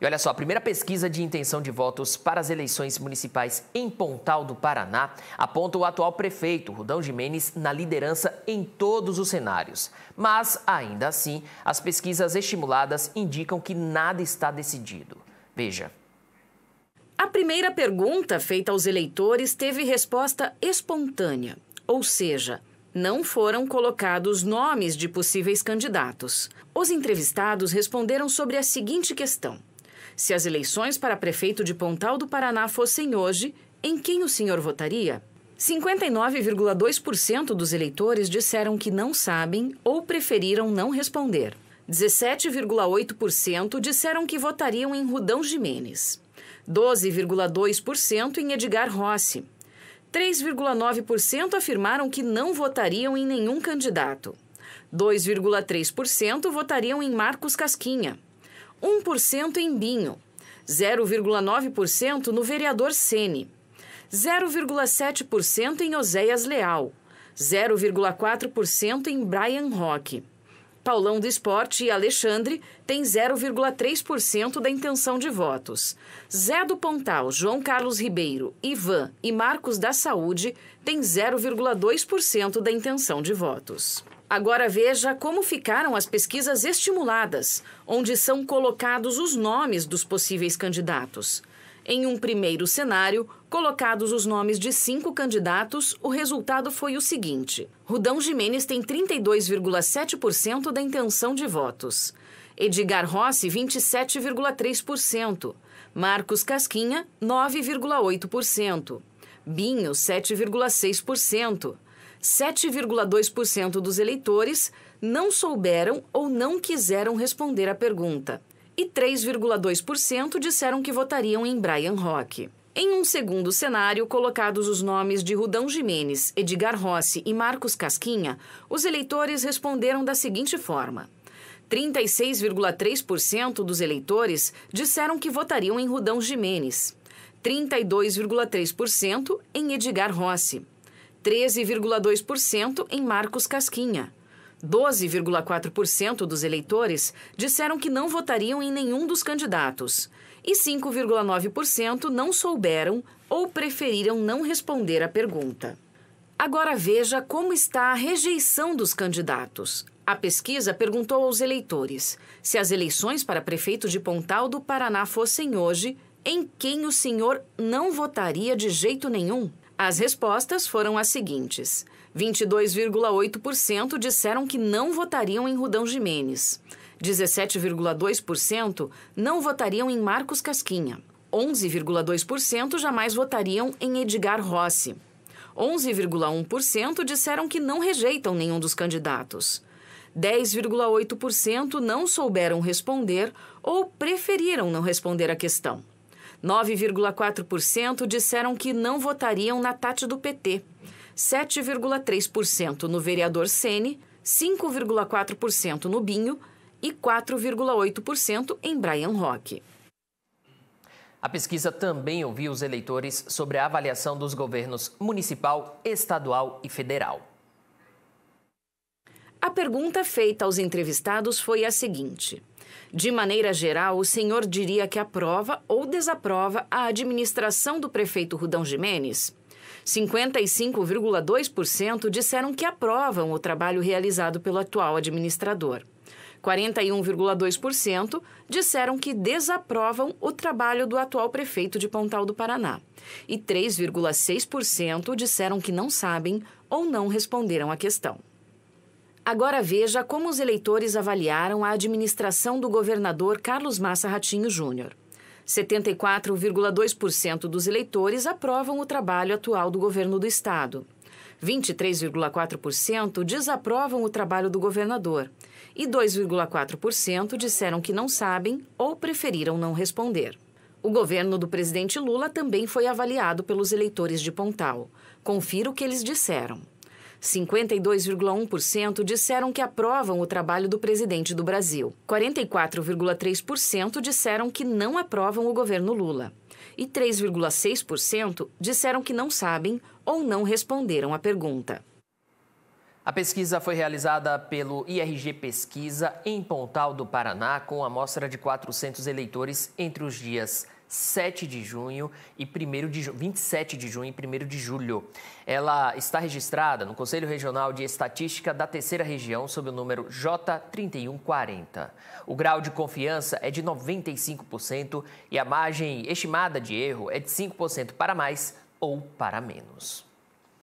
E olha só, a primeira pesquisa de intenção de votos para as eleições municipais em Pontal do Paraná aponta o atual prefeito, Rudão Jimenez, na liderança em todos os cenários. Mas, ainda assim, as pesquisas estimuladas indicam que nada está decidido. Veja. A primeira pergunta feita aos eleitores teve resposta espontânea, ou seja, não foram colocados nomes de possíveis candidatos. Os entrevistados responderam sobre a seguinte questão: se as eleições para prefeito de Pontal do Paraná fossem hoje, em quem o senhor votaria? 59,2% dos eleitores disseram que não sabem ou preferiram não responder. 17,8% disseram que votariam em Rudão Jimenez. 12,2% em Edgar Rossi. 3,9% afirmaram que não votariam em nenhum candidato. 2,3% votariam em Marcos Casquinha. 1% em Binho, 0,9% no vereador Sene, 0,7% em Oséias Leal, 0,4% em Brian Rock, Paulão do Esporte e Alexandre têm 0,3% da intenção de votos. Zé do Pontal, João Carlos Ribeiro, Ivan e Marcos da Saúde têm 0,2% da intenção de votos. Agora veja como ficaram as pesquisas estimuladas, onde são colocados os nomes dos possíveis candidatos. Em um primeiro cenário, colocados os nomes de cinco candidatos, o resultado foi o seguinte: Rudão Jimenez tem 32,7% da intenção de votos, Edgar Rossi, 27,3%, Marcos Casquinha, 9,8%, Binho, 7,6%. 7,2% dos eleitores não souberam ou não quiseram responder à pergunta. E 3,2% disseram que votariam em Brian Rock. Em um segundo cenário, colocados os nomes de Rudão Jimenez, Edgar Rossi e Marcos Casquinha, os eleitores responderam da seguinte forma: 36,3% dos eleitores disseram que votariam em Rudão Jimenez, 32,3% em Edgar Rossi, 13,2% em Marcos Casquinha. 12,4% dos eleitores disseram que não votariam em nenhum dos candidatos. E 5,9% não souberam ou preferiram não responder à pergunta. Agora veja como está a rejeição dos candidatos. A pesquisa perguntou aos eleitores: se as eleições para prefeito de Pontal do Paraná fossem hoje, em quem o senhor não votaria de jeito nenhum? As respostas foram as seguintes: 22,8% disseram que não votariam em Rudão Jimenez, 17,2% não votariam em Marcos Casquinha, 11,2% jamais votariam em Edgar Rossi. 11,1% disseram que não rejeitam nenhum dos candidatos. 10,8% não souberam responder ou preferiram não responder à questão. 9,4% disseram que não votariam na Tati do PT, 7,3% no vereador Sene, 5,4% no Binho e 4,8% em Brian Roque. A pesquisa também ouviu os eleitores sobre a avaliação dos governos municipal, estadual e federal. A pergunta feita aos entrevistados foi a seguinte: de maneira geral, o senhor diria que aprova ou desaprova a administração do prefeito Rudão Jimenez? 55,2% disseram que aprovam o trabalho realizado pelo atual administrador. 41,2% disseram que desaprovam o trabalho do atual prefeito de Pontal do Paraná. E 3,6% disseram que não sabem ou não responderam à questão. Agora veja como os eleitores avaliaram a administração do governador Carlos Massa Ratinho Júnior. 74,2% dos eleitores aprovam o trabalho atual do governo do estado. 23,4% desaprovam o trabalho do governador e 2,4% disseram que não sabem ou preferiram não responder. O governo do presidente Lula também foi avaliado pelos eleitores de Pontal. Confira o que eles disseram. 52,1% disseram que aprovam o trabalho do presidente do Brasil. 44,3% disseram que não aprovam o governo Lula. E 3,6% disseram que não sabem ou não responderam à pergunta. A pesquisa foi realizada pelo IRG Pesquisa em Pontal do Paraná, com amostra de 400 eleitores entre os dias 7 de junho e 1 de ju... 27 de junho e 1 de julho. Ela está registrada no Conselho Regional de Estatística da Terceira Região sob o número J3140. O grau de confiança é de 95% e a margem estimada de erro é de 5% para mais ou para menos.